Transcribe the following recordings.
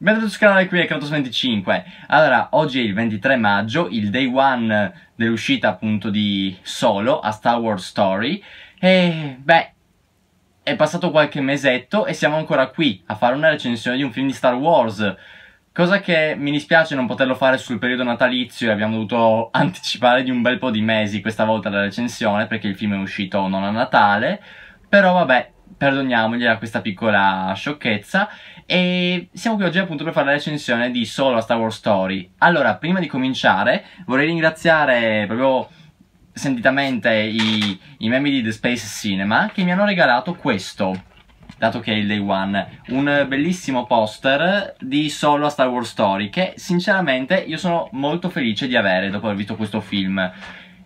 Benvenuti sul canale qui è Kratos25 Allora, oggi è il 23 maggio, il day one dell'uscita appunto di Solo a Star Wars Story E beh, è passato qualche mesetto e siamo ancora qui a fare una recensione di un film di Star Wars Cosa che mi dispiace non poterlo fare sul periodo natalizio e abbiamo dovuto anticipare di un bel po' di mesi questa volta la recensione Perché il film è uscito non a Natale Però vabbè, perdoniamogliela questa piccola sciocchezza e siamo qui oggi appunto per fare la recensione di Solo a Star Wars Story. Allora, prima di cominciare vorrei ringraziare proprio sentitamente i, i membri di The Space Cinema che mi hanno regalato questo dato che è il day one, un bellissimo poster di solo a Star Wars Story che sinceramente io sono molto felice di avere dopo aver visto questo film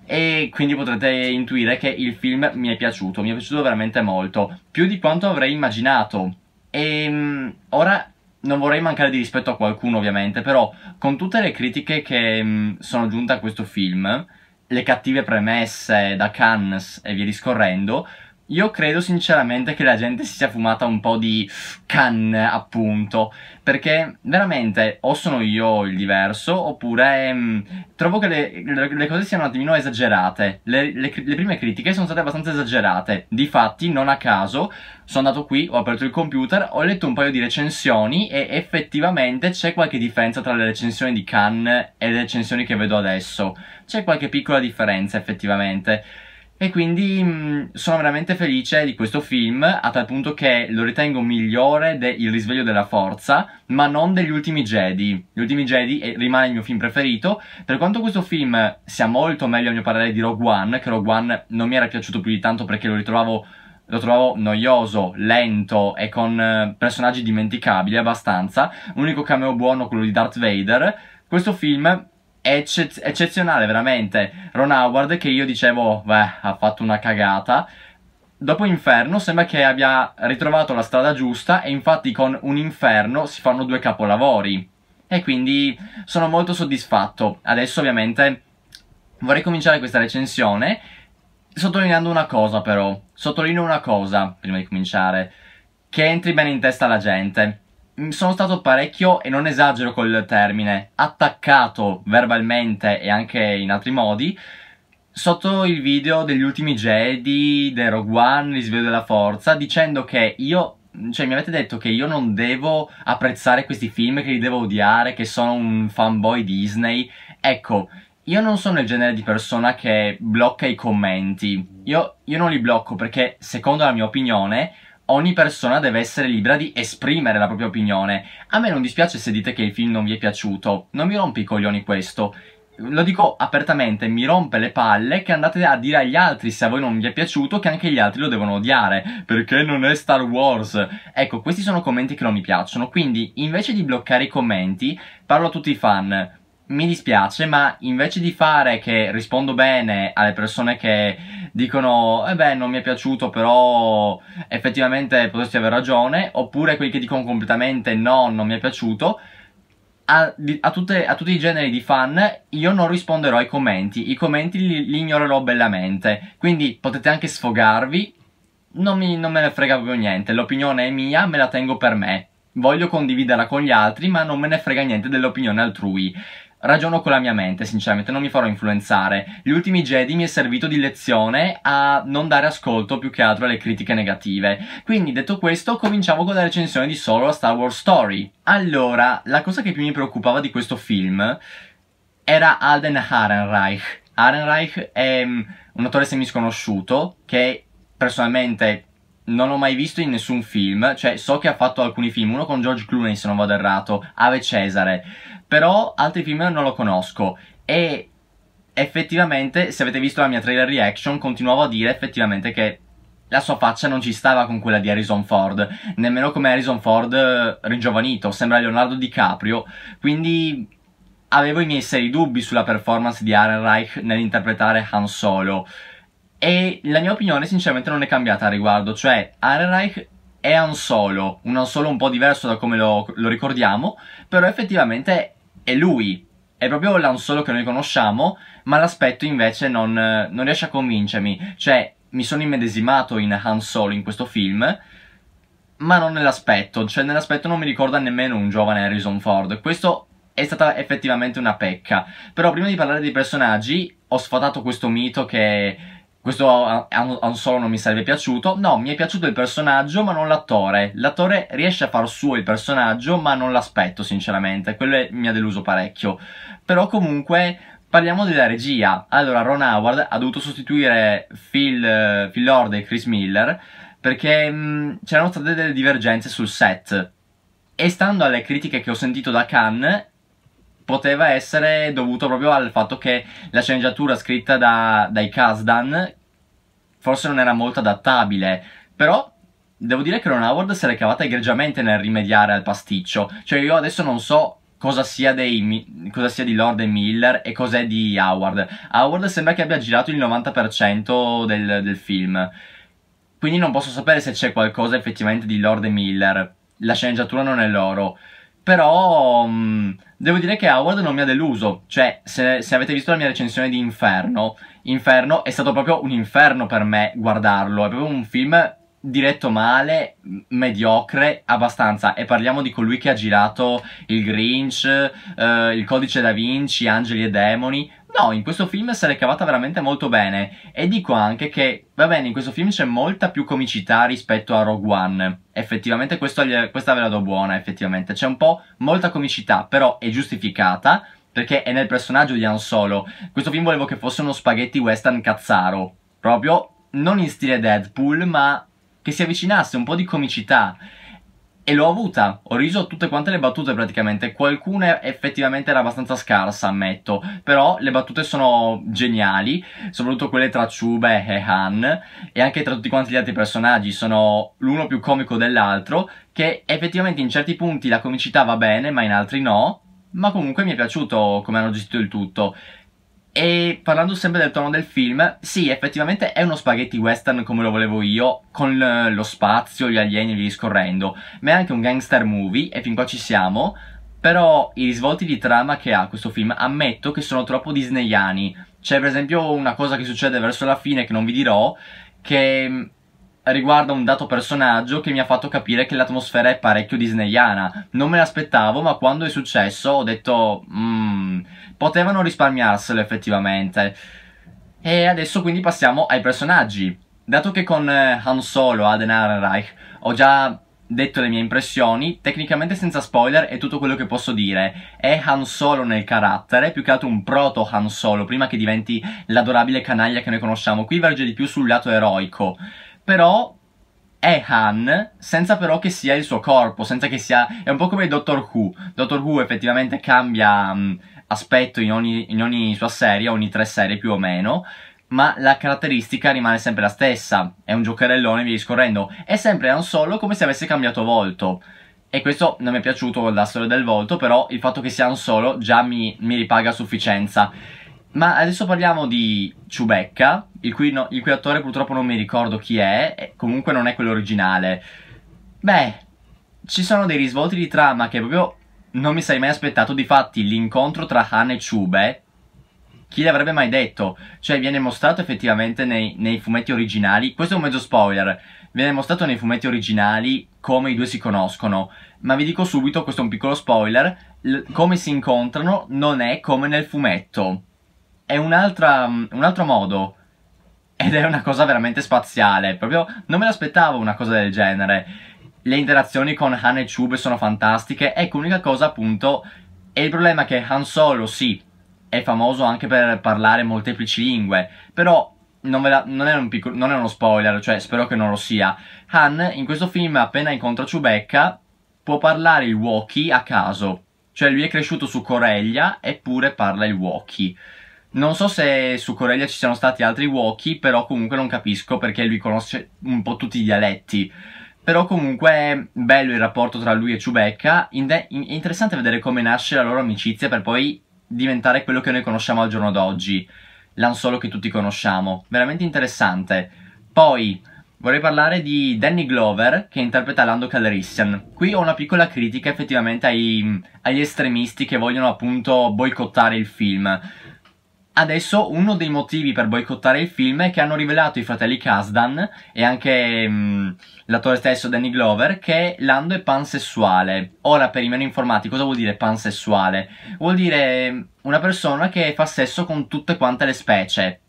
e quindi potrete intuire che il film mi è piaciuto, mi è piaciuto veramente molto, più di quanto avrei immaginato. E ehm, ora non vorrei mancare di rispetto a qualcuno ovviamente, però con tutte le critiche che mm, sono giunte a questo film, le cattive premesse da Cannes e via discorrendo, io credo sinceramente che la gente si sia fumata un po' di canne, appunto, perché veramente o sono io il diverso, oppure mh, mm, trovo che le, le, le, cose siano un attimino esagerate. Le, le, prime critiche sono state abbastanza esagerate. Difatti, non a caso, sono andato qui, ho aperto il computer, ho letto un paio di recensioni e effettivamente c'è qualche differenza tra le recensioni di Cannes e le recensioni che vedo adesso. C'è qualche piccola differenza, effettivamente. E quindi mh, mm, sono veramente felice di questo film, a tal punto che lo ritengo migliore di Il Risveglio della Forza, ma non degli Ultimi Jedi. Gli Ultimi Jedi eh, rimane il mio film preferito, per quanto questo film sia molto meglio a mio parere di Rogue One, che Rogue One non mi era piaciuto più di tanto perché lo ritrovavo lo trovavo noioso, lento e con eh, personaggi dimenticabili abbastanza. Unico cameo buono quello di Darth Vader. Questo film eccez eccezionale veramente Ron Howard che io dicevo, beh, ha fatto una cagata. Dopo Inferno sembra che abbia ritrovato la strada giusta e infatti con un Inferno si fanno due capolavori. E quindi sono molto soddisfatto. Adesso ovviamente vorrei cominciare questa recensione sottolineando una cosa però. Sottolineo una cosa prima di cominciare. Che entri bene in testa la gente Mm, sono stato parecchio, e non esagero col termine, attaccato verbalmente e anche in altri modi sotto il video degli ultimi Jedi, The Rogue One, Risveglio della Forza, dicendo che io... Cioè, mi avete detto che io non devo apprezzare questi film, che li devo odiare, che sono un fanboy Disney. Ecco, io non sono il genere di persona che blocca i commenti. Io, io non li blocco perché, secondo la mia opinione, ogni persona deve essere libera di esprimere la propria opinione. A me non dispiace se dite che il film non vi è piaciuto, non mi rompi i coglioni questo. Lo dico apertamente, mi rompe le palle che andate a dire agli altri se a voi non vi è piaciuto che anche gli altri lo devono odiare, perché non è Star Wars. Ecco, questi sono commenti che non mi piacciono, quindi invece di bloccare i commenti, parlo a tutti i fan mi dispiace, ma invece di fare che rispondo bene alle persone che dicono eh beh non mi è piaciuto però effettivamente potresti aver ragione, oppure quelli che dicono completamente no non mi è piaciuto, a, a, tutte, a, tutti i generi di fan io non risponderò ai commenti, i commenti li, li ignorerò bellamente, quindi potete anche sfogarvi, non, mi, non me ne frega proprio niente, l'opinione è mia, me la tengo per me. Voglio condividerla con gli altri, ma non me ne frega niente dell'opinione altrui ragiono con la mia mente, sinceramente, non mi farò influenzare. Gli ultimi Jedi mi è servito di lezione a non dare ascolto più che altro alle critiche negative. Quindi, detto questo, cominciamo con la recensione di Solo a Star Wars Story. Allora, la cosa che più mi preoccupava di questo film era Alden Harenreich. Harenreich è mm, un attore semisconosciuto che personalmente non ho mai visto in nessun film, cioè so che ha fatto alcuni film, uno con George Clooney se non vado errato, Ave Cesare, però altri film non lo conosco e effettivamente se avete visto la mia trailer reaction continuavo a dire effettivamente che la sua faccia non ci stava con quella di Harrison Ford, nemmeno come Harrison Ford eh, ringiovanito, sembra Leonardo DiCaprio, quindi avevo i miei seri dubbi sulla performance di Aaron Reich nell'interpretare Han Solo. E la mia opinione sinceramente non è cambiata a riguardo, cioè Arenreich è un solo, un solo un po' diverso da come lo, lo ricordiamo, però effettivamente è lui, è proprio l'Ansolo che noi conosciamo, ma l'aspetto invece non, non, riesce a convincermi, cioè mi sono immedesimato in Han Solo in questo film, ma non nell'aspetto, cioè nell'aspetto non mi ricorda nemmeno un giovane Harrison Ford, questo è stata effettivamente una pecca, però prima di parlare dei personaggi ho sfatato questo mito che questo a, un solo non mi sarebbe piaciuto. No, mi è piaciuto il personaggio, ma non l'attore. L'attore riesce a far suo il personaggio, ma non l'aspetto, sinceramente. Quello è, mi ha deluso parecchio. Però comunque Parliamo della regia. Allora, Ron Howard ha dovuto sostituire Phil, Phil Lord e Chris Miller perché mm, c'erano state delle divergenze sul set. E stando alle critiche che ho sentito da Khan, poteva essere dovuto proprio al fatto che la sceneggiatura scritta da, dai Kasdan forse non era molto adattabile, però devo dire che Ron Howard si era cavata egregiamente nel rimediare al pasticcio, cioè io adesso non so cosa sia, dei, cosa sia di Lord e Miller e cos'è di Howard. Howard sembra che abbia girato il 90% del, del film, quindi non posso sapere se c'è qualcosa effettivamente di Lord e Miller, la sceneggiatura non è loro però mh, mm, devo dire che Howard non mi ha deluso, cioè se, se, avete visto la mia recensione di Inferno, Inferno è stato proprio un inferno per me guardarlo, è proprio un film diretto male, mediocre, abbastanza. E parliamo di colui che ha girato il Grinch, eh, il Codice da Vinci, Angeli e Demoni. No, in questo film si è cavata veramente molto bene. E dico anche che, va bene, in questo film c'è molta più comicità rispetto a Rogue One. Effettivamente questo, questa ve la do buona, effettivamente. C'è un po' molta comicità, però è giustificata perché è nel personaggio di Han Solo. Questo film volevo che fosse uno spaghetti western cazzaro. Proprio non in stile Deadpool, ma che si avvicinasse un po' di comicità. E l'ho avuta, ho riso tutte quante le battute praticamente, qualcuna effettivamente era abbastanza scarsa, ammetto, però le battute sono geniali, soprattutto quelle tra Chube e Han, e anche tra tutti quanti gli altri personaggi, sono l'uno più comico dell'altro, che effettivamente in certi punti la comicità va bene, ma in altri no, ma comunque mi è piaciuto come hanno gestito il tutto. E parlando sempre del tono del film, sì, effettivamente è uno spaghetti western come lo volevo io, con lo spazio, gli alieni lì scorrendo, ma è anche un gangster movie, e fin qua ci siamo, però i risvolti di trama che ha questo film ammetto che sono troppo disneyani. C'è per esempio una cosa che succede verso la fine che non vi dirò, che riguarda un dato personaggio che mi ha fatto capire che l'atmosfera è parecchio disneyana. Non me l'aspettavo, ma quando è successo ho detto... Mm, potevano risparmiarselo effettivamente. E adesso quindi passiamo ai personaggi. Dato che con eh, Han Solo, Aden Ehrenreich, ho già detto le mie impressioni, tecnicamente senza spoiler è tutto quello che posso dire. È Han Solo nel carattere, più che altro un proto Han Solo, prima che diventi l'adorabile canaglia che noi conosciamo. Qui verge di più sul lato eroico però è Han, senza però che sia il suo corpo, senza che sia... è un po' come Doctor Who. Doctor Who effettivamente cambia mh, mm, aspetto in ogni, in ogni sua serie, ogni tre serie più o meno, ma la caratteristica rimane sempre la stessa. È un giocherellone, via discorrendo. È sempre Han Solo come se avesse cambiato volto. E questo non mi è piaciuto con la storia del volto, però il fatto che sia un solo già mi, mi ripaga a sufficienza. Ma adesso parliamo di Chewbacca, il cui, no, il cui attore purtroppo non mi ricordo chi è, comunque non è quello originale. Beh, ci sono dei risvolti di trama che proprio non mi sarei mai aspettato. Difatti, l'incontro tra Han e Chube, chi l'avrebbe mai detto? Cioè, viene mostrato effettivamente nei, nei fumetti originali. Questo è un mezzo spoiler. Viene mostrato nei fumetti originali come i due si conoscono. Ma vi dico subito, questo è un piccolo spoiler, come si incontrano non è come nel fumetto è un altro modo. Ed è una cosa veramente spaziale, proprio non me l'aspettavo una cosa del genere. Le interazioni con Han e Chub sono fantastiche, ecco l'unica cosa appunto è il problema che Han Solo sì, è famoso anche per parlare molteplici lingue, però non, la, non, è piccolo, non, è uno spoiler, cioè spero che non lo sia. Han in questo film appena incontra Chewbacca può parlare il Wookiee a caso, cioè lui è cresciuto su Coreglia eppure parla il Wookiee. Non so se su Corelia ci siano stati altri Woki, però comunque non capisco perché lui conosce un po' tutti i dialetti. Però comunque è bello il rapporto tra lui e Chewbacca, è interessante vedere come nasce la loro amicizia per poi diventare quello che noi conosciamo al giorno d'oggi, solo che tutti conosciamo, veramente interessante. Poi vorrei parlare di Danny Glover che interpreta Lando Calrissian. Qui ho una piccola critica effettivamente ai, agli estremisti che vogliono appunto boicottare il film Adesso uno dei motivi per boicottare il film è che hanno rivelato i fratelli Kasdan e anche mh, mm, l'attore stesso Danny Glover che Lando è pansessuale. Ora per i meno informati cosa vuol dire pansessuale? Vuol dire mm, una persona che fa sesso con tutte quante le specie.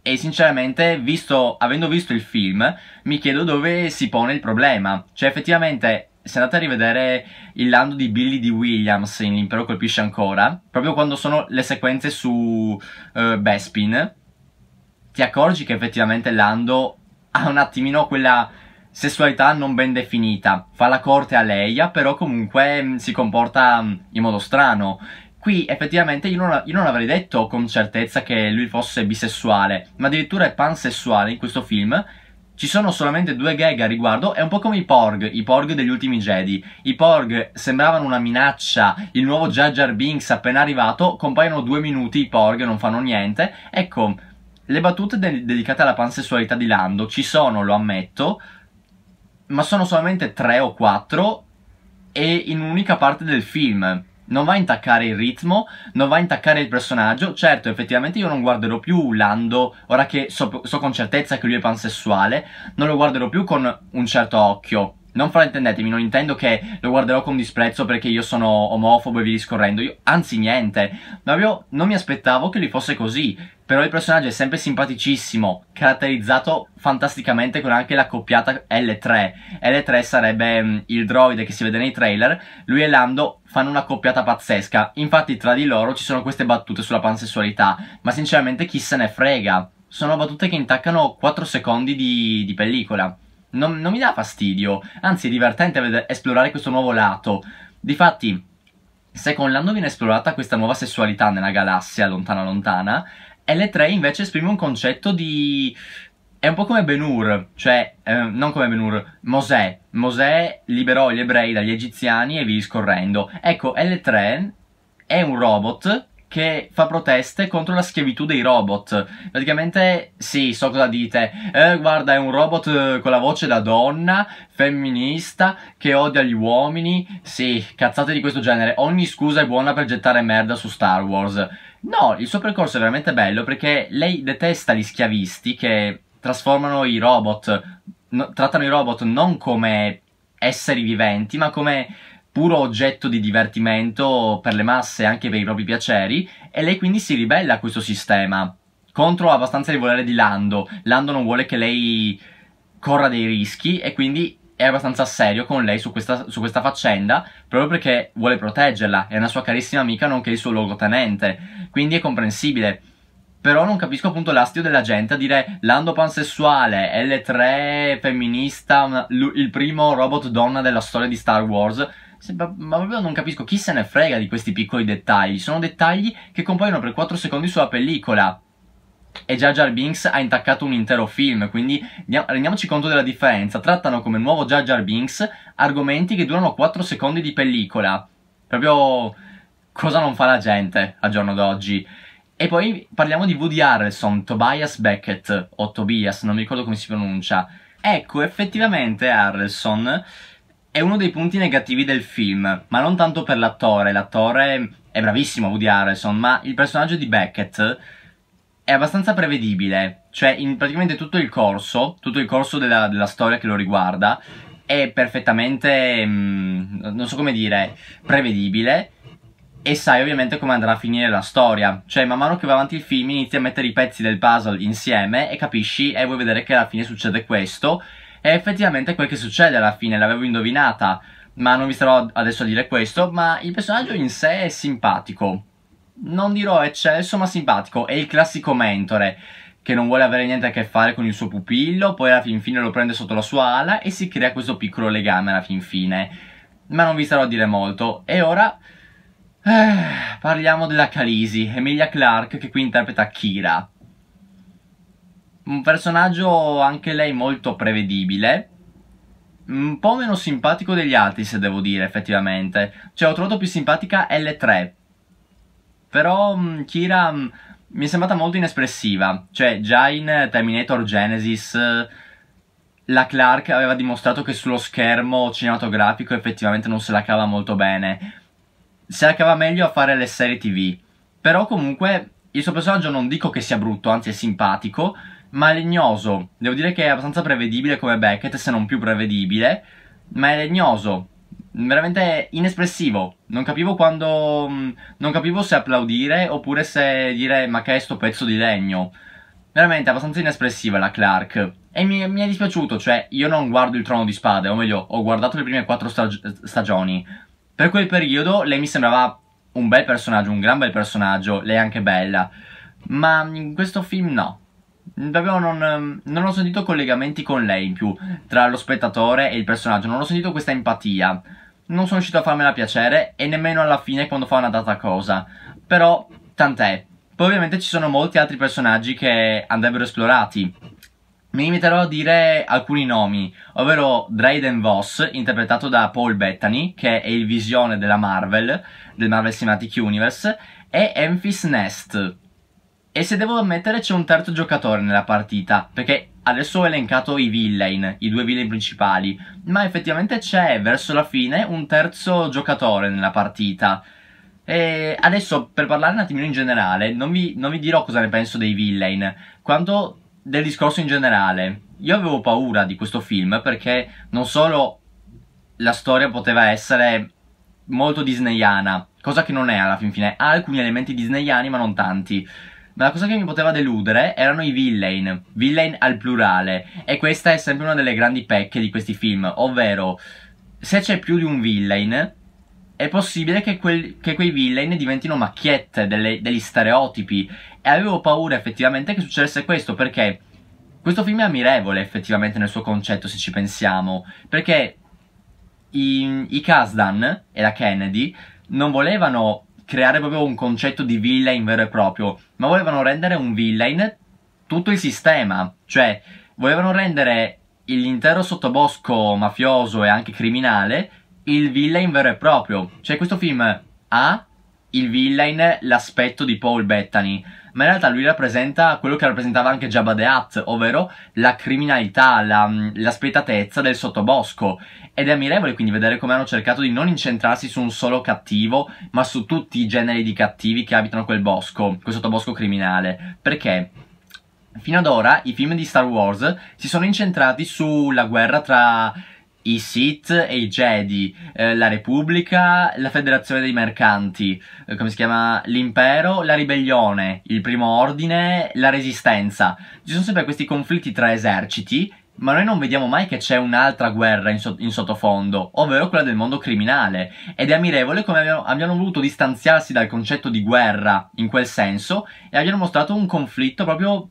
E sinceramente, visto, avendo visto il film, mi chiedo dove si pone il problema. Cioè effettivamente se andate a rivedere il Lando di Billy D. Williams in L'impero colpisce ancora, proprio quando sono le sequenze su uh, Bespin, ti accorgi che effettivamente Lando ha un attimino quella sessualità non ben definita, fa la corte a Leia, però comunque mm, si comporta mm, in modo strano. Qui effettivamente io non, io non, avrei detto con certezza che lui fosse bisessuale, ma addirittura è pansessuale in questo film, ci sono solamente due gag a riguardo, è un po' come i Porg, i Porg degli ultimi Jedi. I Porg sembravano una minaccia, il nuovo Jar Jar Binks appena arrivato, compaiono due minuti i Porg, non fanno niente. Ecco, le battute de dedicate alla pansessualità di Lando ci sono, lo ammetto, ma sono solamente tre o quattro e in un'unica parte del film non va a intaccare il ritmo, non va a intaccare il personaggio. Certo, effettivamente io non guarderò più Lando, ora che so, so con certezza che lui è pansessuale, non lo guarderò più con un certo occhio, non fraintendetemi, non intendo che lo guarderò con disprezzo perché io sono omofobo e vi discorrendo, io, anzi niente, ma non mi aspettavo che lui fosse così, però il personaggio è sempre simpaticissimo, caratterizzato fantasticamente con anche la coppiata L3, L3 sarebbe mm, il droide che si vede nei trailer, lui e Lando fanno una coppiata pazzesca, infatti tra di loro ci sono queste battute sulla pansessualità, ma sinceramente chi se ne frega, sono battute che intaccano 4 secondi di, di pellicola non, non mi dà fastidio, anzi è divertente esplorare questo nuovo lato. Difatti, se con Lando viene esplorata questa nuova sessualità nella galassia lontana lontana, L3 invece esprime un concetto di... È un po' come Ben Hur, cioè, eh, non come Ben Hur, Mosè. Mosè liberò gli ebrei dagli egiziani e vi discorrendo. Ecco, L3 è un robot che fa proteste contro la schiavitù dei robot. Praticamente, sì, so cosa dite. Eh, guarda, è un robot eh, con la voce da donna, femminista, che odia gli uomini. Sì, cazzate di questo genere. Ogni scusa è buona per gettare merda su Star Wars. No, il suo percorso è veramente bello perché lei detesta gli schiavisti che trasformano i robot, no, trattano i robot non come esseri viventi, ma come puro oggetto di divertimento per le masse, anche per i propri piaceri, e lei quindi si ribella a questo sistema, contro abbastanza il volere di Lando. Lando non vuole che lei corra dei rischi e quindi è abbastanza serio con lei su questa, su questa, faccenda proprio perché vuole proteggerla, è una sua carissima amica nonché il suo luogotenente, quindi è comprensibile. Però non capisco appunto l'astio della gente a dire Lando pansessuale, L3 femminista, il primo robot donna della storia di Star Wars, ma proprio non capisco chi se ne frega di questi piccoli dettagli. Sono dettagli che compaiono per 4 secondi sulla pellicola. E Jar Jar Binks ha intaccato un intero film, quindi rendiamoci conto della differenza. Trattano come nuovo Jar Jar Binks argomenti che durano 4 secondi di pellicola. Proprio cosa non fa la gente al giorno d'oggi. E poi parliamo di Woody Harrelson, Tobias Beckett, o Tobias, non mi ricordo come si pronuncia. Ecco, effettivamente Harrelson è uno dei punti negativi del film, ma non tanto per l'attore, l'attore è bravissimo Woody Harrelson, ma il personaggio di Beckett è abbastanza prevedibile, cioè in praticamente tutto il corso, tutto il corso della, della storia che lo riguarda, è perfettamente, mh, mm, non so come dire, prevedibile e sai ovviamente come andrà a finire la storia. Cioè, man mano che va avanti il film, inizi a mettere i pezzi del puzzle insieme e capisci e eh, vuoi vedere che alla fine succede questo e effettivamente quel che succede alla fine, l'avevo indovinata, ma non vi starò adesso a dire questo, ma il personaggio in sé è simpatico. Non dirò eccesso ma simpatico. È il classico mentore che non vuole avere niente a che fare con il suo pupillo, poi alla fin fine lo prende sotto la sua ala e si crea questo piccolo legame alla fin fine. Ma non vi starò a dire molto. E ora eh, parliamo della Calisi, Emilia Clarke che qui interpreta Kira. Un personaggio anche lei molto prevedibile, un po' meno simpatico degli altri se devo dire effettivamente, cioè ho trovato più simpatica L3, però mh, mm, Kira mh, mm, mi è sembrata molto inespressiva, cioè già in Terminator Genesis la Clark aveva dimostrato che sullo schermo cinematografico effettivamente non se la cava molto bene, se la cava meglio a fare le serie tv, però comunque il suo personaggio non dico che sia brutto, anzi è simpatico, ma è legnoso. Devo dire che è abbastanza prevedibile come Beckett, se non più prevedibile, ma è legnoso. Veramente inespressivo. Non capivo quando. Mm, non capivo se applaudire oppure se dire ma che è sto pezzo di legno. Veramente abbastanza inespressiva la Clark. E mi, mi, è dispiaciuto, cioè, io non guardo il Trono di Spade, o meglio, ho guardato le prime quattro stag stagioni. Per quel periodo lei mi sembrava un bel personaggio, un gran bel personaggio, lei è anche bella. Ma in questo film no, davvero non, ehm, non, ho sentito collegamenti con lei in più tra lo spettatore e il personaggio, non ho sentito questa empatia. Non sono riuscito a farmela piacere e nemmeno alla fine quando fa una data cosa. Però tant'è. Poi ovviamente ci sono molti altri personaggi che andrebbero esplorati. Mi limiterò a dire alcuni nomi, ovvero Dryden Voss, interpretato da Paul Bettany, che è il visione della Marvel, del Marvel Cinematic Universe, e Memphis Nest, e se devo ammettere c'è un terzo giocatore nella partita, perché adesso ho elencato i villain, i due villain principali, ma effettivamente c'è verso la fine un terzo giocatore nella partita. E adesso per parlare un attimino in generale, non vi, non vi dirò cosa ne penso dei villain, quanto del discorso in generale. Io avevo paura di questo film perché non solo la storia poteva essere molto disneyana, cosa che non è alla fin fine, ha alcuni elementi disneyani ma non tanti. Ma la cosa che mi poteva deludere erano i villain, villain al plurale, e questa è sempre una delle grandi pecche di questi film, ovvero se c'è più di un villain è possibile che, quel, che quei villain diventino macchiette, delle, degli stereotipi, e avevo paura effettivamente che succedesse questo, perché questo film è ammirevole effettivamente nel suo concetto, se ci pensiamo, perché i, i Kasdan e la Kennedy non volevano creare proprio un concetto di villain vero e proprio, ma volevano rendere un villain tutto il sistema, cioè volevano rendere l'intero sottobosco mafioso e anche criminale il villain vero e proprio. Cioè questo film ha il villain l'aspetto di Paul Bettany, ma in realtà lui rappresenta quello che rappresentava anche Jabba the Hutt, ovvero la criminalità, la, mm, l'aspettatezza del sottobosco ed è ammirevole quindi vedere come hanno cercato di non incentrarsi su un solo cattivo, ma su tutti i generi di cattivi che abitano quel bosco, quel sottobosco criminale. Perché? Fino ad ora i film di Star Wars si sono incentrati sulla guerra tra i Sith e i Jedi, eh, la Repubblica, la Federazione dei Mercanti, eh, come si chiama? L'Impero, la Ribellione, il Primo Ordine, la Resistenza. Ci sono sempre questi conflitti tra eserciti ma noi non vediamo mai che c'è un'altra guerra in, so- in, sottofondo, ovvero quella del mondo criminale. Ed è ammirevole come abbiano, abbiano, voluto distanziarsi dal concetto di guerra in quel senso e abbiano mostrato un conflitto proprio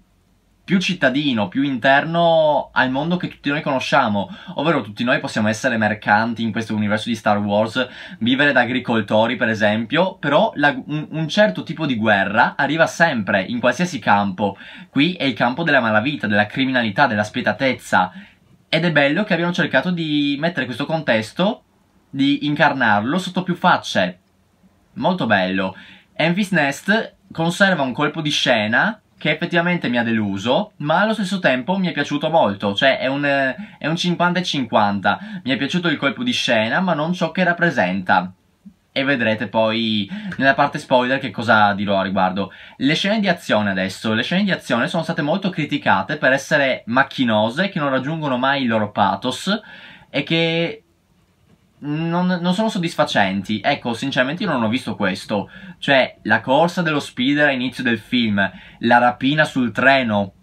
più cittadino, più interno al mondo che tutti noi conosciamo, ovvero tutti noi possiamo essere mercanti in questo universo di Star Wars, vivere da agricoltori per esempio, però la, un, un, certo tipo di guerra arriva sempre in qualsiasi campo, qui è il campo della malavita, della criminalità, della spietatezza ed è bello che abbiamo cercato di mettere questo contesto, di incarnarlo sotto più facce, molto bello. Envy's Nest conserva un colpo di scena che effettivamente mi ha deluso, ma allo stesso tempo mi è piaciuto molto, cioè è un, è un 50-50, mi è piaciuto il colpo di scena, ma non ciò che rappresenta e vedrete poi nella parte spoiler che cosa dirò a riguardo. Le scene di azione adesso, le scene di azione sono state molto criticate per essere macchinose, che non raggiungono mai il loro pathos e che non, non, sono soddisfacenti. Ecco, sinceramente io non ho visto questo. Cioè, la corsa dello speeder all'inizio del film, la rapina sul treno.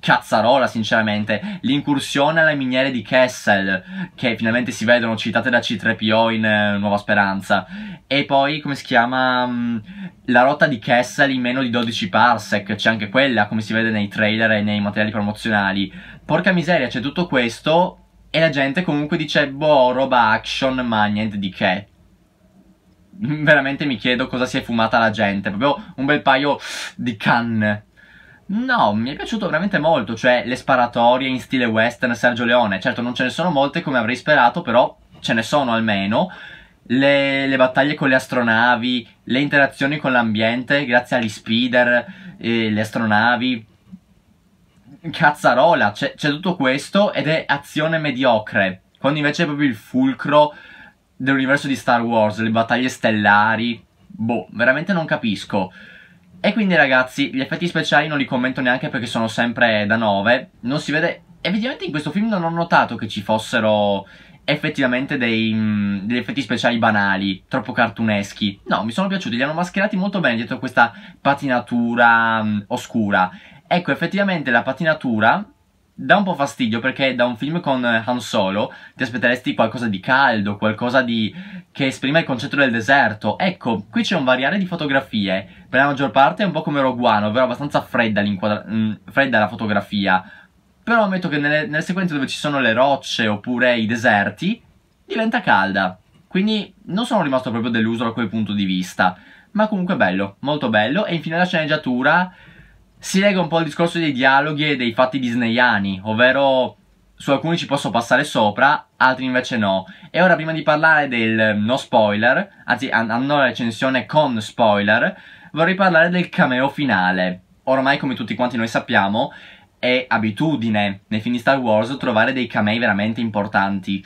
Cazzarola, sinceramente. L'incursione alle miniere di Kessel, che finalmente si vedono citate da C3PO in eh, Nuova Speranza. E poi, come si chiama? Mh, mm, la rotta di Kessel in meno di 12 parsec. C'è anche quella, come si vede nei trailer e nei materiali promozionali. Porca miseria, c'è tutto questo e la gente comunque dice, boh, roba action, ma niente di che. Veramente mi chiedo cosa si è fumata la gente, proprio un bel paio di canne. No, mi è piaciuto veramente molto, cioè le sparatorie in stile western Sergio Leone. Certo, non ce ne sono molte come avrei sperato, però ce ne sono almeno. Le, le battaglie con le astronavi, le interazioni con l'ambiente, grazie agli speeder, eh, le astronavi, cazzarola, c'è, tutto questo ed è azione mediocre, quando invece è proprio il fulcro dell'universo di Star Wars, le battaglie stellari, boh, veramente non capisco. E quindi ragazzi, gli effetti speciali non li commento neanche perché sono sempre da 9, non si vede... Effettivamente in questo film non ho notato che ci fossero effettivamente dei, mh, mm, degli effetti speciali banali, troppo cartuneschi. No, mi sono piaciuti, li hanno mascherati molto bene dietro questa patinatura mh, mm, oscura. Ecco, effettivamente la patinatura dà un po' fastidio perché da un film con eh, Han Solo ti aspetteresti qualcosa di caldo, qualcosa di... che esprima il concetto del deserto. Ecco, qui c'è un variare di fotografie, per la maggior parte è un po' come Roguano, ovvero abbastanza fredda, mh, mm, fredda la fotografia. Però ammetto che nelle, nelle sequenze dove ci sono le rocce oppure i deserti, diventa calda. Quindi non sono rimasto proprio deluso da quel punto di vista. Ma comunque bello, molto bello. E infine la sceneggiatura si lega un po' al discorso dei dialoghi e dei fatti disneyani, ovvero su alcuni ci posso passare sopra, altri invece no. E ora prima di parlare del mm, no spoiler, anzi andando alla recensione con spoiler, vorrei parlare del cameo finale. Ormai come tutti quanti noi sappiamo è abitudine nei film di Star Wars trovare dei camei veramente importanti.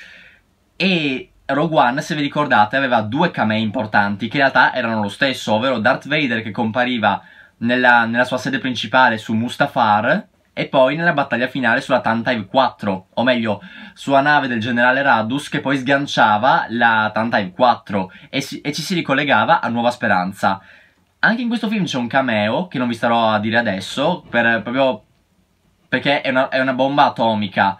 E Rogue One, se vi ricordate, aveva due camei importanti che in realtà erano lo stesso, ovvero Darth Vader che compariva nella, nella sua sede principale su Mustafar e poi nella battaglia finale sulla Tantive 4, o meglio, sulla nave del generale Radus che poi sganciava la Tantive 4 e, si, e, ci si ricollegava a Nuova Speranza. Anche in questo film c'è un cameo, che non vi starò a dire adesso, per, proprio perché è una, è una bomba atomica.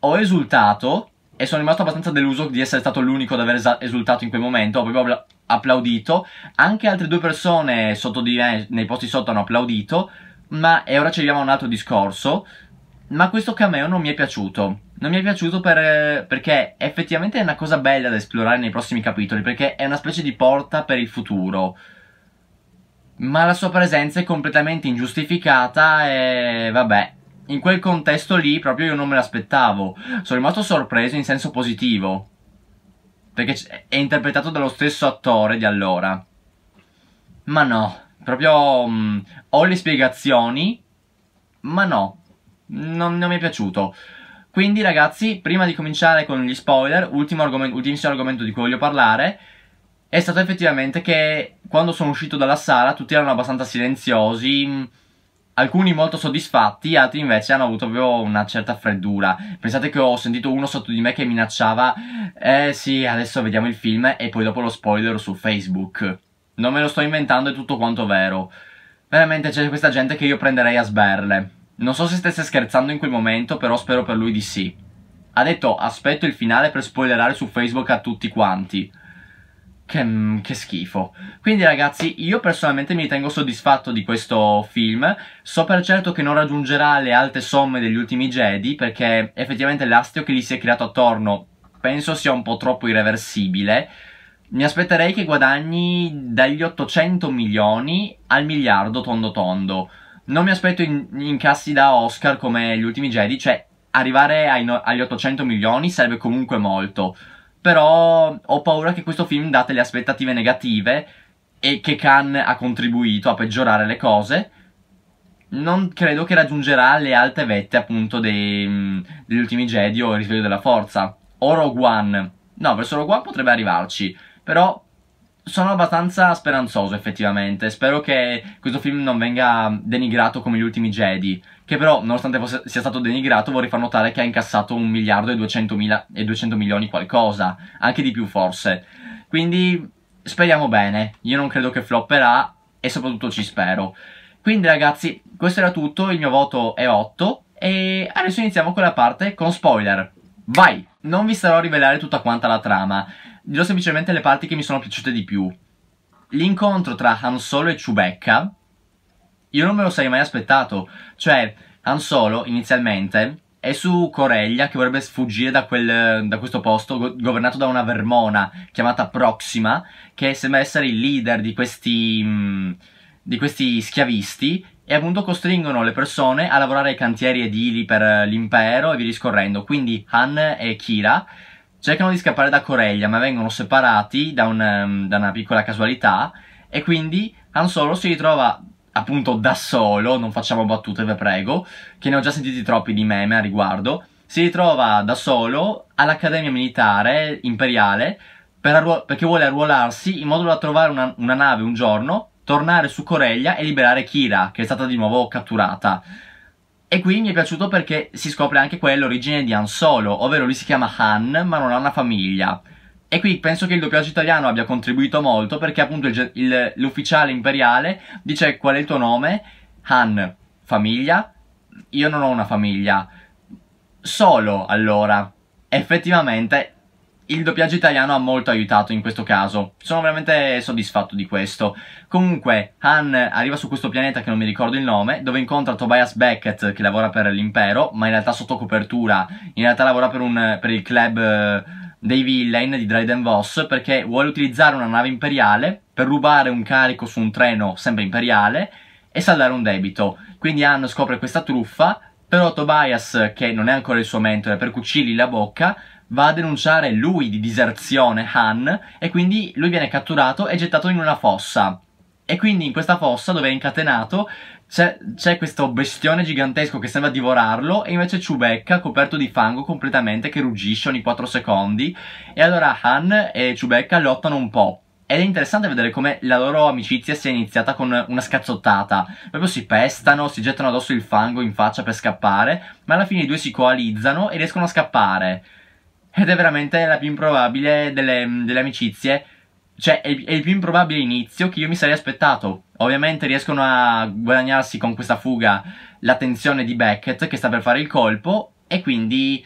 Ho esultato e sono rimasto abbastanza deluso di essere stato l'unico ad aver esultato in quel momento, ho proprio applaudito, anche altre due persone sotto di me, nei posti sotto hanno applaudito, ma e ora ci arriviamo a un altro discorso, ma questo cameo non mi è piaciuto. Non mi è piaciuto per, perché effettivamente è una cosa bella da esplorare nei prossimi capitoli, perché è una specie di porta per il futuro. Ma la sua presenza è completamente ingiustificata e vabbè, in quel contesto lì proprio io non me l'aspettavo. Sono rimasto sorpreso in senso positivo. Perché è interpretato dallo stesso attore di allora. Ma no, proprio mh, mm, ho le spiegazioni, ma no, non, non, mi è piaciuto. Quindi ragazzi, prima di cominciare con gli spoiler, ultimo argomento, ultimissimo argomento di cui voglio parlare, è stato effettivamente che quando sono uscito dalla sala tutti erano abbastanza silenziosi, mm, Alcuni molto soddisfatti, altri invece hanno avuto proprio una certa freddura. Pensate che ho sentito uno sotto di me che minacciava, eh sì, adesso vediamo il film e poi dopo lo spoiler su Facebook. Non me lo sto inventando, è tutto quanto vero. Veramente c'è questa gente che io prenderei a sberle. Non so se stesse scherzando in quel momento, però spero per lui di sì. Ha detto aspetto il finale per spoilerare su Facebook a tutti quanti. Che, mm, che, schifo. Quindi ragazzi, io personalmente mi ritengo soddisfatto di questo film. So per certo che non raggiungerà le alte somme degli ultimi Jedi, perché effettivamente l'astio che gli si è creato attorno penso sia un po' troppo irreversibile. Mi aspetterei che guadagni dagli 800 milioni al miliardo tondo tondo. Non mi aspetto in, incassi da Oscar come gli ultimi Jedi, cioè arrivare no agli 800 milioni serve comunque molto però ho paura che questo film, date le aspettative negative e che Khan ha contribuito a peggiorare le cose, non credo che raggiungerà le alte vette appunto dei, mm, degli ultimi Jedi o il risveglio della forza. O Rogue One. No, verso Rogue One potrebbe arrivarci, però sono abbastanza speranzoso effettivamente. Spero che questo film non venga denigrato come gli ultimi Jedi che però nonostante fosse, sia stato denigrato vorrei far notare che ha incassato un miliardo e 200, mila, e 200 milioni qualcosa, anche di più forse. Quindi speriamo bene, io non credo che flopperà e soprattutto ci spero. Quindi ragazzi, questo era tutto, il mio voto è 8 e adesso iniziamo con la parte con spoiler. Vai! Non vi starò a rivelare tutta quanta la trama, dirò semplicemente le parti che mi sono piaciute di più. L'incontro tra Han Solo e Chewbacca, io non me lo sarei mai aspettato. Cioè, Han Solo inizialmente è su Coreglia che vorrebbe sfuggire da, quel, da questo posto go governato da una vermona chiamata Proxima che sembra essere il leader di questi, mh, mm, di questi schiavisti e appunto costringono le persone a lavorare ai cantieri edili per eh, l'impero e via discorrendo. Quindi Han e Kira cercano di scappare da Coreglia ma vengono separati da, un, mm, da una piccola casualità e quindi Han Solo si ritrova appunto da solo, non facciamo battute ve prego, che ne ho già sentiti troppi di meme a riguardo, si ritrova da solo all'Accademia Militare Imperiale per perché vuole arruolarsi in modo da trovare una, una nave un giorno, tornare su Coreglia e liberare Kira, che è stata di nuovo catturata. E qui mi è piaciuto perché si scopre anche quella l'origine di Han Solo, ovvero lui si chiama Han ma non ha una famiglia. E qui penso che il doppiaggio italiano abbia contribuito molto perché appunto l'ufficiale imperiale dice qual è il tuo nome? Han, famiglia? Io non ho una famiglia. Solo, allora. Effettivamente il doppiaggio italiano ha molto aiutato in questo caso. Sono veramente soddisfatto di questo. Comunque, Han arriva su questo pianeta che non mi ricordo il nome, dove incontra Tobias Beckett che lavora per l'impero, ma in realtà sotto copertura. In realtà lavora per, un, per il club dei villain di Dryden Voss perché vuole utilizzare una nave imperiale per rubare un carico su un treno sempre imperiale e saldare un debito. Quindi Anno scopre questa truffa, però Tobias, che non è ancora il suo mentore, per cucirgli la bocca, va a denunciare lui di diserzione Han e quindi lui viene catturato e gettato in una fossa. E quindi in questa fossa, dove è incatenato, c'è, c'è, questo bestione gigantesco che sembra divorarlo e invece Chewbacca coperto di fango completamente che ruggisce ogni 4 secondi e allora Han e Chewbacca lottano un po'. Ed è interessante vedere come la loro amicizia sia iniziata con una scazzottata. Proprio si pestano, si gettano addosso il fango in faccia per scappare, ma alla fine i due si coalizzano e riescono a scappare. Ed è veramente la più improbabile delle, delle amicizie. Cioè, è è il più improbabile inizio che io mi sarei aspettato. Ovviamente riescono a guadagnarsi con questa fuga l'attenzione di Beckett che sta per fare il colpo e quindi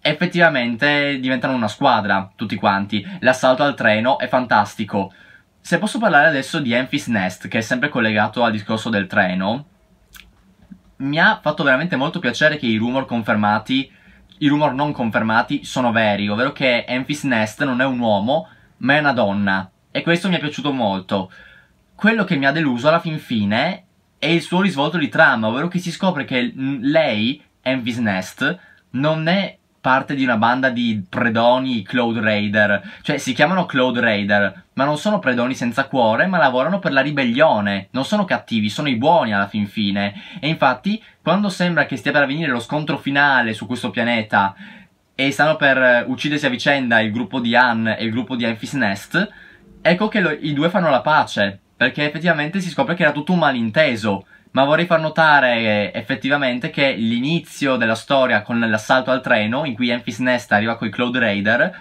effettivamente diventano una squadra tutti quanti. L'assalto al treno è fantastico. Se posso parlare adesso di Enfys Nest, che è sempre collegato al discorso del treno, mi ha fatto veramente molto piacere che i rumor confermati, i rumor non confermati, sono veri, ovvero che Enfys Nest non è un uomo, ma è una donna. E questo mi è piaciuto molto quello che mi ha deluso alla fin fine è il suo risvolto di trama, ovvero che si scopre che lei, Envy's Nest, non è parte di una banda di predoni Cloud Raider. Cioè, si chiamano Cloud Raider, ma non sono predoni senza cuore, ma lavorano per la ribellione. Non sono cattivi, sono i buoni alla fin fine. E infatti, quando sembra che stia per avvenire lo scontro finale su questo pianeta e stanno per eh, uccidersi a vicenda il gruppo di Han e il gruppo di Enfys Nest, ecco che lo, i due fanno la pace perché effettivamente si scopre che era tutto un malinteso. Ma vorrei far notare eh, effettivamente che l'inizio della storia con l'assalto al treno, in cui Enfis Nest arriva con i Cloud Raider,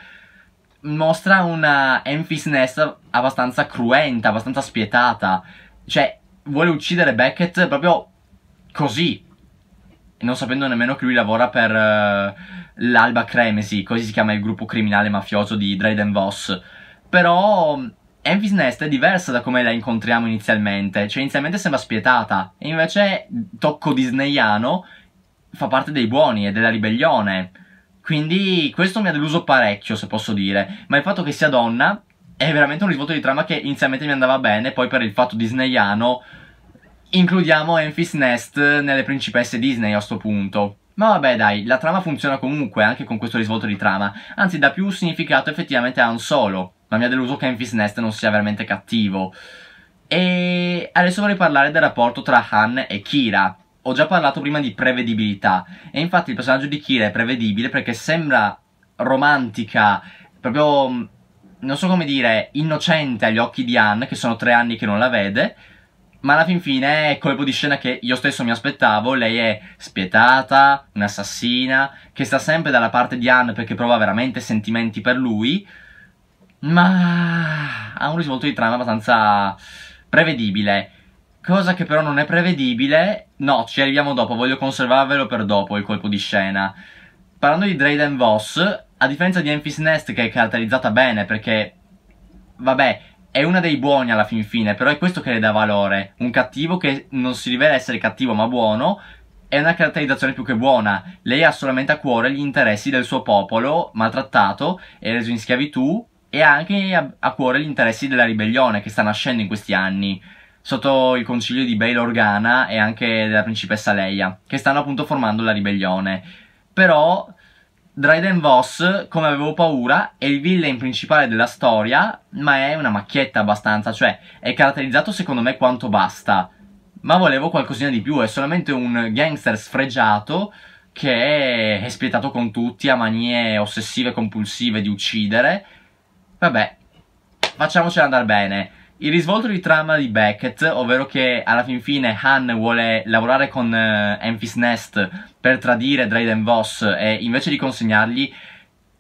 mostra una Enfis Nest abbastanza cruenta, abbastanza spietata. Cioè, vuole uccidere Beckett proprio così, non sapendo nemmeno che lui lavora per uh, l'Alba Cremesi, così si chiama il gruppo criminale mafioso di Dryden Voss. Però Enfys Nest è diversa da come la incontriamo inizialmente, cioè inizialmente sembra spietata, e invece tocco disneyano fa parte dei buoni e della ribellione. Quindi questo mi ha deluso parecchio, se posso dire, ma il fatto che sia donna è veramente un risvolto di trama che inizialmente mi andava bene, poi per il fatto disneyano includiamo Enfys Nest nelle principesse Disney a sto punto. Ma vabbè dai, la trama funziona comunque anche con questo risvolto di trama, anzi dà più significato effettivamente a un solo ma mi ha deluso che Memphis Nest non sia veramente cattivo. E adesso vorrei parlare del rapporto tra Han e Kira. Ho già parlato prima di prevedibilità e infatti il personaggio di Kira è prevedibile perché sembra romantica, proprio mm, non so come dire, innocente agli occhi di Han, che sono tre anni che non la vede, ma alla fin fine è colpo di scena che io stesso mi aspettavo, lei è spietata, un'assassina, che sta sempre dalla parte di Han perché prova veramente sentimenti per lui, ma ha un risvolto di trama abbastanza prevedibile. Cosa che però non è prevedibile, no, ci arriviamo dopo, voglio conservarvelo per dopo il colpo di scena. Parlando di Drayden Voss, a differenza di Memphis Nest che è caratterizzata bene perché, vabbè, è una dei buoni alla fin fine, però è questo che le dà valore. Un cattivo che non si rivela essere cattivo ma buono, è una caratterizzazione più che buona. Lei ha solamente a cuore gli interessi del suo popolo maltrattato e reso in schiavitù e ha anche a, a cuore gli interessi della ribellione che sta nascendo in questi anni sotto il consiglio di Bail Organa e anche della principessa Leia, che stanno appunto formando la ribellione. Però Dryden Voss, come avevo paura, è il villain principale della storia, ma è una macchietta abbastanza, cioè è caratterizzato secondo me quanto basta. Ma volevo qualcosina di più, è solamente un gangster sfregiato che è spietato con tutti, ha manie ossessive e compulsive di uccidere, Vabbè, facciamocela andare bene. Il risvolto di trama di Beckett, ovvero che alla fin fine Han vuole lavorare con uh, eh, Memphis Nest per tradire Drayden Voss e invece di consegnargli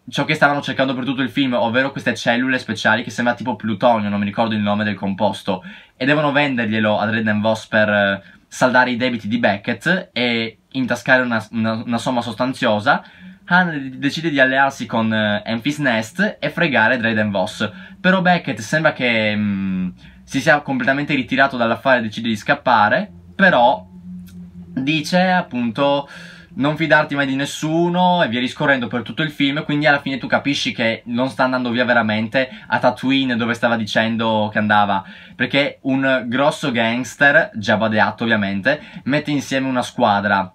ciò che stavano cercando per tutto il film, ovvero queste cellule speciali che sembra tipo plutonio, non mi ricordo il nome del composto, e devono venderglielo a Drayden Voss per uh, saldare i debiti di Beckett e intascare una, una, una somma sostanziosa Han decide di allearsi con Memphis Nest e fregare Draiden Voss. Però Beckett sembra che mh, mm, si sia completamente ritirato dall'affare e decide di scappare, però dice appunto non fidarti mai di nessuno e via riscorrendo per tutto il film, quindi alla fine tu capisci che non sta andando via veramente a Tatooine dove stava dicendo che andava, perché un grosso gangster, già badeato ovviamente, mette insieme una squadra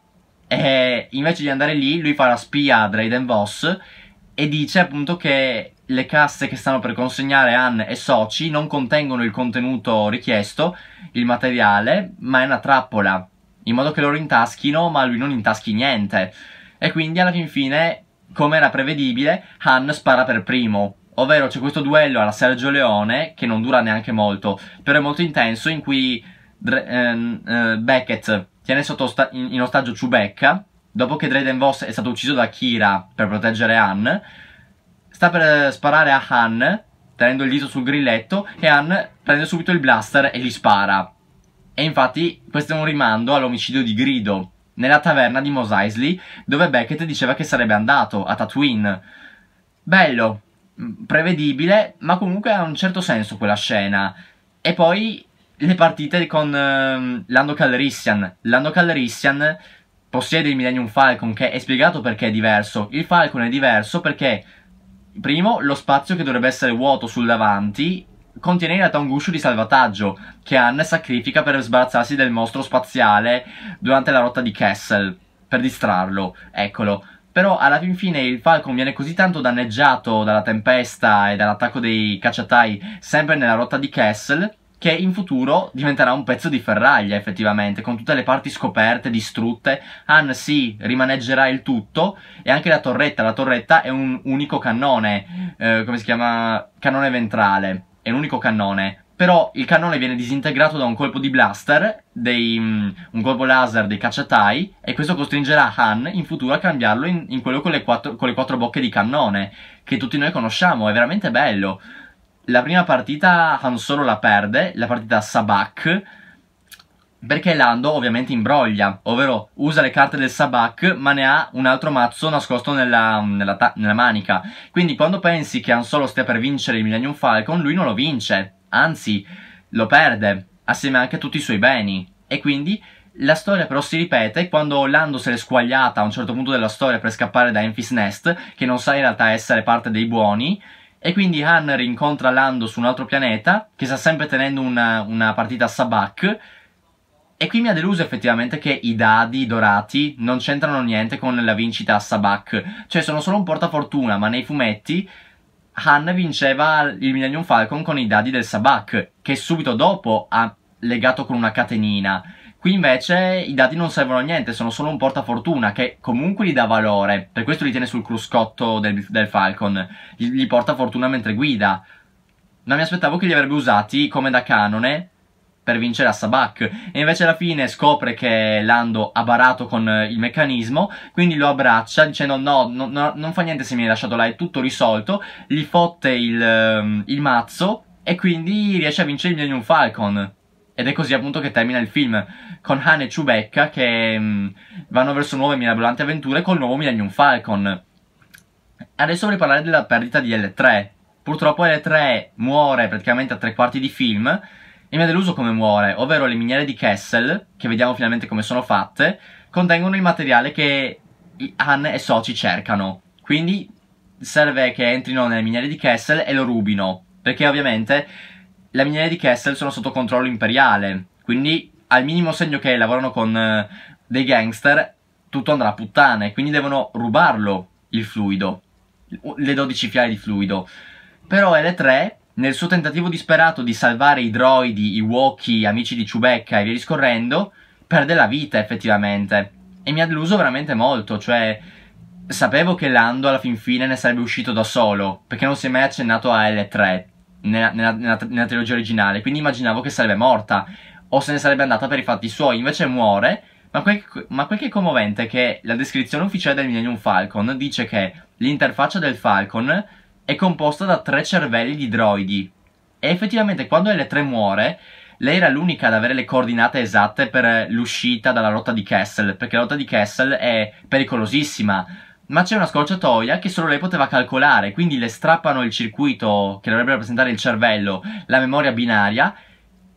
e invece di andare lì, lui fa la spia a Draiden Voss e dice appunto che le casse che stanno per consegnare Anne e Soci non contengono il contenuto richiesto, il materiale, ma è una trappola, in modo che loro intaschino, ma lui non intaschi niente. E quindi alla fin fine, come era prevedibile, Han spara per primo. Ovvero c'è questo duello alla Sergio Leone, che non dura neanche molto, però è molto intenso, in cui Dr- ehm, eh, Beckett tiene osta- in, in ostaggio Chewbacca, dopo che Drayden Voss è stato ucciso da Kira per proteggere Han, sta per eh, sparare a Han, tenendo il dito sul grilletto, e Han prende subito il blaster e gli spara. E infatti questo è un rimando all'omicidio di Grido, nella taverna di Mos Eisley, dove Beckett diceva che sarebbe andato, a Tatooine. Bello, mm, prevedibile, ma comunque ha un certo senso quella scena. E poi le partite con ehm, Lando Calrissian. Lando Calrissian possiede il Millennium Falcon che è spiegato perché è diverso. Il Falcon è diverso perché primo lo spazio che dovrebbe essere vuoto sul davanti contiene in realtà un guscio di salvataggio che Han sacrifica per sbarazzarsi del mostro spaziale durante la rotta di Kessel per distrarlo. Eccolo. Però alla fin fine il Falcon viene così tanto danneggiato dalla tempesta e dall'attacco dei cacciatai sempre nella rotta di Kessel che in futuro diventerà un pezzo di ferraglia effettivamente, con tutte le parti scoperte, distrutte. Han sì, rimaneggerà il tutto e anche la torretta, la torretta è un unico cannone, eh, come si chiama? Cannone ventrale, è un unico cannone. Però il cannone viene disintegrato da un colpo di blaster, dei, um, un colpo laser dei cacciatai, e questo costringerà Han in futuro a cambiarlo in, in quello con le, quattro, con le quattro bocche di cannone, che tutti noi conosciamo, è veramente bello la prima partita Han Solo la perde, la partita Sabak, perché Lando ovviamente imbroglia, ovvero usa le carte del Sabak ma ne ha un altro mazzo nascosto nella, nella, nella manica. Quindi quando pensi che Han Solo stia per vincere il Millennium Falcon, lui non lo vince, anzi lo perde, assieme anche a tutti i suoi beni. E quindi la storia però si ripete quando Lando se l'è squagliata a un certo punto della storia per scappare da Enfys Nest, che non sa in realtà essere parte dei buoni, e quindi Han rincontra Lando su un altro pianeta, che sta sempre tenendo una, una partita a Sabak. E qui mi ha deluso effettivamente che i dadi dorati non c'entrano niente con la vincita a Sabak. Cioè sono solo un portafortuna, ma nei fumetti Han vinceva il Millennium Falcon con i dadi del Sabak, che subito dopo ha legato con una catenina. Qui invece i dati non servono a niente, sono solo un portafortuna che comunque gli dà valore, per questo li tiene sul cruscotto del, del Falcon, gli, gli porta fortuna mentre guida. Ma mi aspettavo che li avrebbe usati come da canone per vincere a Sabak e invece alla fine scopre che Lando ha barato con il meccanismo quindi lo abbraccia dicendo no, no, no non fa niente se mi hai lasciato là è tutto risolto gli fotte il, ehm, il mazzo e quindi riesce a vincere il Millennium Falcon ed è così appunto che termina il film, con Han e Chewbacca che mh, mm, vanno verso nuove mirabolanti avventure col nuovo Millennium Falcon. Adesso vorrei parlare della perdita di L3. Purtroppo L3 muore praticamente a tre quarti di film e mi ha deluso come muore, ovvero le miniere di Kessel, che vediamo finalmente come sono fatte, contengono il materiale che Han e Soci cercano. Quindi serve che entrino nelle miniere di Kessel e lo rubino, perché ovviamente le miniere di Kessel sono sotto controllo imperiale, quindi al minimo segno che lavorano con eh, dei gangster, tutto andrà a puttane, quindi devono rubarlo il fluido, le 12 fiali di fluido. Però L3, nel suo tentativo disperato di salvare i droidi, i Wookiees, amici di Chewbacca e via discorrendo, perde la vita effettivamente. E mi ha deluso veramente molto, cioè sapevo che Lando alla fin fine ne sarebbe uscito da solo, perché non si è mai accennato a L3 nella, nella, nella, nella trilogia originale, quindi immaginavo che sarebbe morta o se ne sarebbe andata per i fatti suoi, invece muore. Ma quel, ma quel, che è commovente è che la descrizione ufficiale del Millennium Falcon dice che l'interfaccia del Falcon è composta da tre cervelli di droidi. E effettivamente quando L3 muore, lei era l'unica ad avere le coordinate esatte per l'uscita dalla rotta di Kessel, perché la rotta di Kessel è pericolosissima ma c'è una scorciatoia che solo lei poteva calcolare, quindi le strappano il circuito che dovrebbe rappresentare il cervello, la memoria binaria,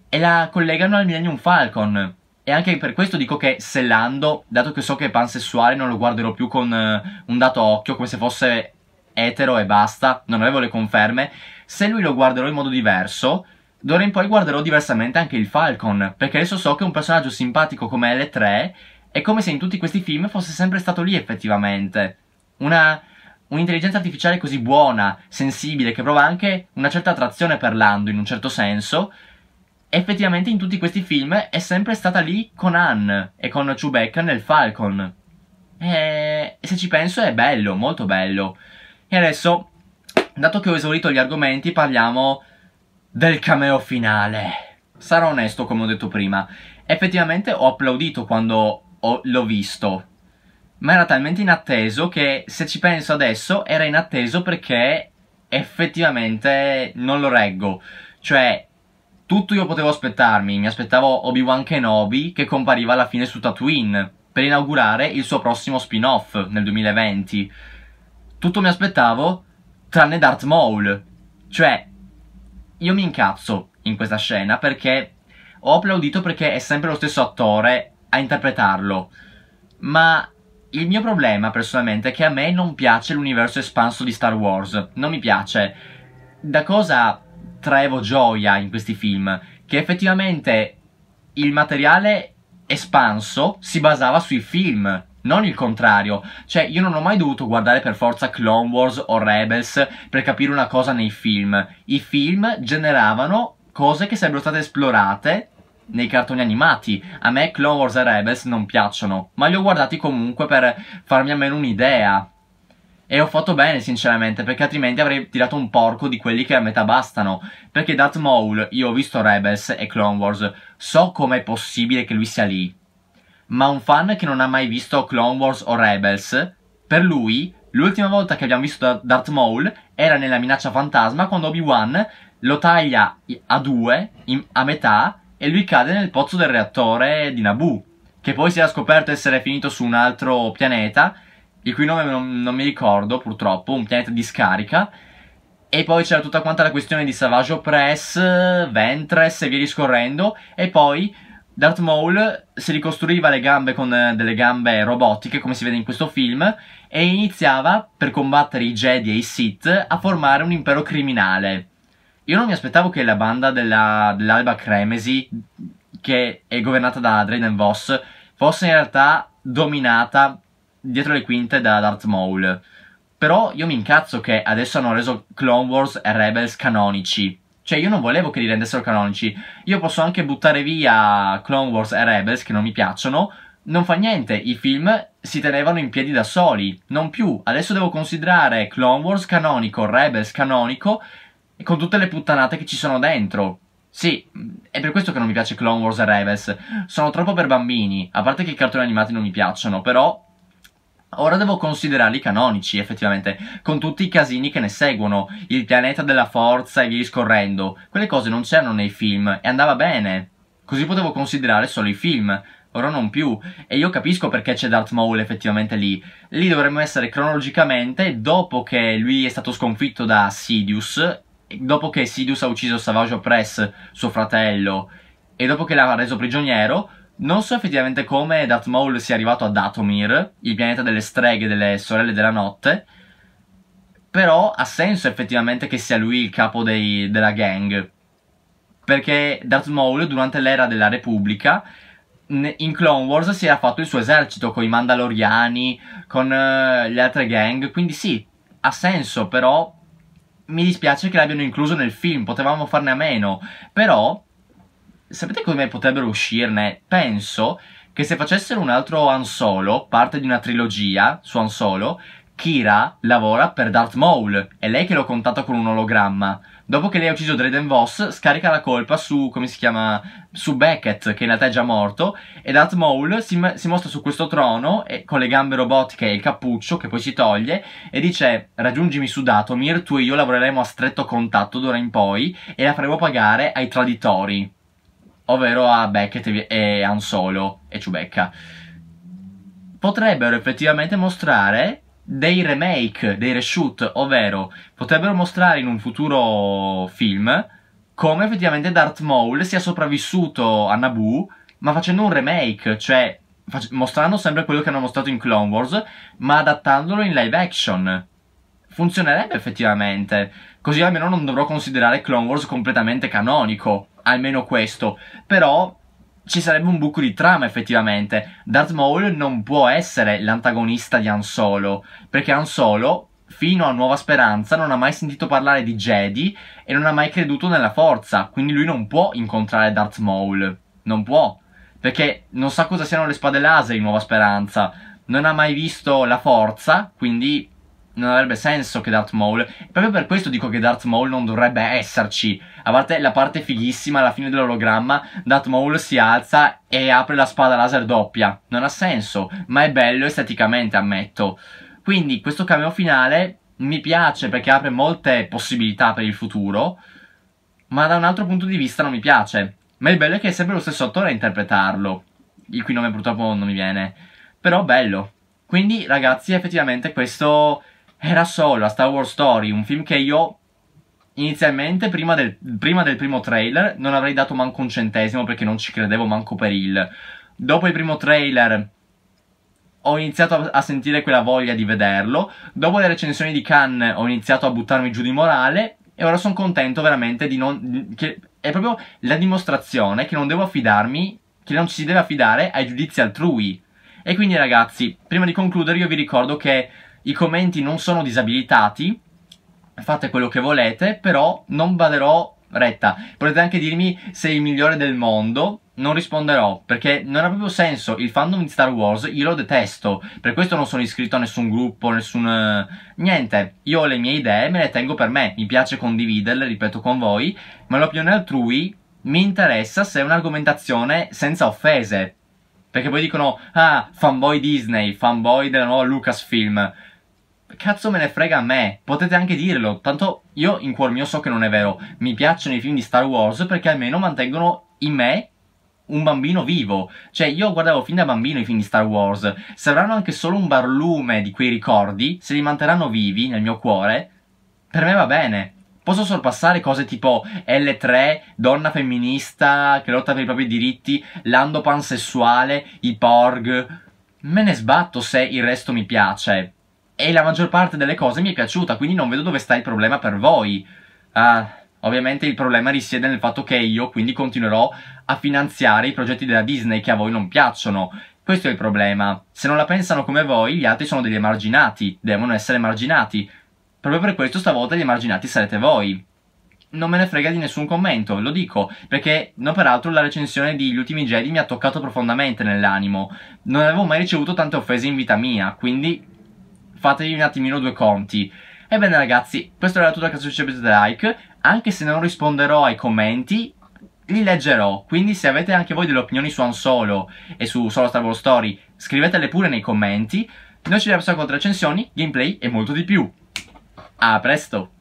e la collegano al Millennium Falcon. E anche per questo dico che se Lando, dato che so che è pansessuale, non lo guarderò più con uh, un dato occhio, come se fosse etero e basta, non avevo le conferme, se lui lo guarderò in modo diverso, d'ora in poi guarderò diversamente anche il Falcon, perché adesso so che un personaggio simpatico come L3 è come se in tutti questi film fosse sempre stato lì effettivamente. Una, un'intelligenza artificiale così buona, sensibile, che prova anche una certa attrazione per Lando in un certo senso, effettivamente in tutti questi film è sempre stata lì con Han e con Chewbacca nel Falcon. E se ci penso è bello, molto bello. E adesso, dato che ho esaurito gli argomenti, parliamo del cameo finale. Sarò onesto, come ho detto prima. Effettivamente ho applaudito quando ho, l'ho visto. Ma era talmente inatteso che se ci penso adesso era inatteso perché effettivamente non lo reggo. Cioè, tutto io potevo aspettarmi. Mi aspettavo Obi-Wan Kenobi che compariva alla fine su Tatooine per inaugurare il suo prossimo spin-off nel 2020. Tutto mi aspettavo tranne Darth Maul. Cioè, io mi incazzo in questa scena perché ho applaudito perché è sempre lo stesso attore a interpretarlo. Ma il mio problema personalmente è che a me non piace l'universo espanso di Star Wars, non mi piace. Da cosa traevo gioia in questi film? Che effettivamente il materiale espanso si basava sui film, non il contrario. Cioè, io non ho mai dovuto guardare per forza Clone Wars o Rebels per capire una cosa nei film. I film generavano cose che sarebbero state esplorate nei cartoni animati. A me Clone Wars e Rebels non piacciono, ma li ho guardati comunque per farmi almeno un'idea. E ho fatto bene, sinceramente, perché altrimenti avrei tirato un porco di quelli che a metà bastano. Perché Darth Maul, io ho visto Rebels e Clone Wars, so com'è possibile che lui sia lì. Ma un fan che non ha mai visto Clone Wars o Rebels, per lui, l'ultima volta che abbiamo visto Darth Maul era nella minaccia fantasma quando Obi-Wan lo taglia a due, in, a metà, e lui cade nel pozzo del reattore di Naboo, che poi si era scoperto essere finito su un altro pianeta, il cui nome non, non mi ricordo purtroppo, un pianeta di scarica, e poi c'era tutta quanta la questione di Savage Opress, Ventress e via discorrendo, e poi Darth Maul si ricostruiva le gambe con eh, delle gambe robotiche, come si vede in questo film, e iniziava, per combattere i Jedi e i Sith, a formare un impero criminale io non mi aspettavo che la banda della, dell'Alba Cremesi, che è governata da Drayden Voss, fosse in realtà dominata dietro le quinte da Darth Maul. Però io mi incazzo che adesso hanno reso Clone Wars e Rebels canonici. Cioè io non volevo che li rendessero canonici. Io posso anche buttare via Clone Wars e Rebels che non mi piacciono. Non fa niente, i film si tenevano in piedi da soli, non più. Adesso devo considerare Clone Wars canonico, Rebels canonico e con tutte le puttanate che ci sono dentro. Sì, è per questo che non mi piace Clone Wars e Rebels. Sono troppo per bambini, a parte che i cartoni animati non mi piacciono, però... Ora devo considerarli canonici, effettivamente, con tutti i casini che ne seguono, il pianeta della forza e via discorrendo. Quelle cose non c'erano nei film, e andava bene. Così potevo considerare solo i film, ora non più. E io capisco perché c'è Darth Maul effettivamente lì. Lì dovremmo essere cronologicamente dopo che lui è stato sconfitto da Sidious dopo che Sidious ha ucciso Savage Opress, suo fratello, e dopo che l'ha reso prigioniero, non so effettivamente come Darth Maul sia arrivato a Datomir, il pianeta delle streghe delle sorelle della notte, però ha senso effettivamente che sia lui il capo dei, della gang, perché Darth Maul durante l'era della Repubblica in Clone Wars si era fatto il suo esercito con i Mandaloriani, con uh, le altre gang, quindi sì, ha senso, però mi dispiace che l'abbiano incluso nel film, potevamo farne a meno, però sapete come potrebbero uscirne? Penso che se facessero un altro Han Solo, parte di una trilogia su Han Solo, Kira lavora per Darth Maul, è lei che lo contatta con un ologramma. Dopo che lei ha ucciso Drayden Voss, scarica la colpa su, come si chiama, su Beckett, che in realtà è già morto, e Darth Maul si, si mostra su questo trono, e, con le gambe robotiche e il cappuccio, che poi si toglie, e dice, raggiungimi su Datomir, tu e io lavoreremo a stretto contatto d'ora in poi, e la faremo pagare ai traditori, ovvero a Beckett e Han Solo, e Chewbacca. Potrebbero effettivamente mostrare dei remake, dei reshoot, ovvero potrebbero mostrare in un futuro film come effettivamente Darth Maul sia sopravvissuto a Naboo, ma facendo un remake, cioè mostrando sempre quello che hanno mostrato in Clone Wars, ma adattandolo in live action. Funzionerebbe effettivamente, così almeno non dovrò considerare Clone Wars completamente canonico, almeno questo, però ci sarebbe un buco di trama effettivamente. Darth Maul non può essere l'antagonista di Han Solo, perché Han Solo, fino a Nuova Speranza, non ha mai sentito parlare di Jedi e non ha mai creduto nella forza, quindi lui non può incontrare Darth Maul, non può, perché non sa cosa siano le spade laser in Nuova Speranza, non ha mai visto la forza, quindi non avrebbe senso che Darth Maul. Proprio per questo dico che Darth Maul non dovrebbe esserci. A parte la parte fighissima, alla fine dell'ologramma, Darth Maul si alza e apre la spada laser doppia. Non ha senso, ma è bello esteticamente, ammetto. Quindi questo cameo finale mi piace perché apre molte possibilità per il futuro, ma da un altro punto di vista non mi piace. Ma il bello è che è sempre lo stesso attore a interpretarlo, il cui nome purtroppo non mi viene. Però bello. Quindi ragazzi, effettivamente questo era solo a Star Wars Story, un film che io inizialmente, prima del, prima del, primo trailer, non avrei dato manco un centesimo perché non ci credevo manco per il. Dopo il primo trailer ho iniziato a sentire quella voglia di vederlo, dopo le recensioni di Cannes ho iniziato a buttarmi giù di morale e ora sono contento veramente di non... Che è proprio la dimostrazione che non devo affidarmi, che non ci si deve affidare ai giudizi altrui. E quindi ragazzi, prima di concludere io vi ricordo che i commenti non sono disabilitati, fate quello che volete, però non baderò retta. Potete anche dirmi se è il migliore del mondo, non risponderò perché non ha proprio senso. Il fandom di Star Wars io lo detesto, per questo non sono iscritto a nessun gruppo, nessun. Eh, niente. Io ho le mie idee, me le tengo per me. Mi piace condividerle, ripeto con voi, ma l'opinione altrui mi interessa se è un'argomentazione senza offese. Perché poi dicono, ah, fanboy Disney, fanboy della nuova Lucasfilm. Cazzo me ne frega a me, potete anche dirlo, tanto io in cuor mio so che non è vero, mi piacciono i film di Star Wars perché almeno mantengono in me un bambino vivo. Cioè, io guardavo fin da bambino i film di Star Wars. Se avranno anche solo un barlume di quei ricordi, se li manterranno vivi nel mio cuore, per me va bene. Posso sorpassare cose tipo L3, donna femminista che lotta per i propri diritti, lando pansessuale, i porg. Me ne sbatto se il resto mi piace e la maggior parte delle cose mi è piaciuta, quindi non vedo dove sta il problema per voi. Uh, ovviamente il problema risiede nel fatto che io quindi continuerò a finanziare i progetti della Disney che a voi non piacciono. Questo è il problema. Se non la pensano come voi, gli altri sono degli emarginati, devono essere emarginati. Proprio per questo stavolta gli emarginati sarete voi non me ne frega di nessun commento, lo dico, perché no peraltro la recensione di Gli Ultimi Jedi mi ha toccato profondamente nell'animo. Non avevo mai ricevuto tante offese in vita mia, quindi fatevi un attimino due conti. Ebbene ragazzi, questo era tutto il caso di like, anche se non risponderò ai commenti, li leggerò, quindi se avete anche voi delle opinioni su Ansolo e su Solo Star Wars Story, scrivetele pure nei commenti. Noi ci vediamo con altre recensioni, gameplay e molto di più. A presto!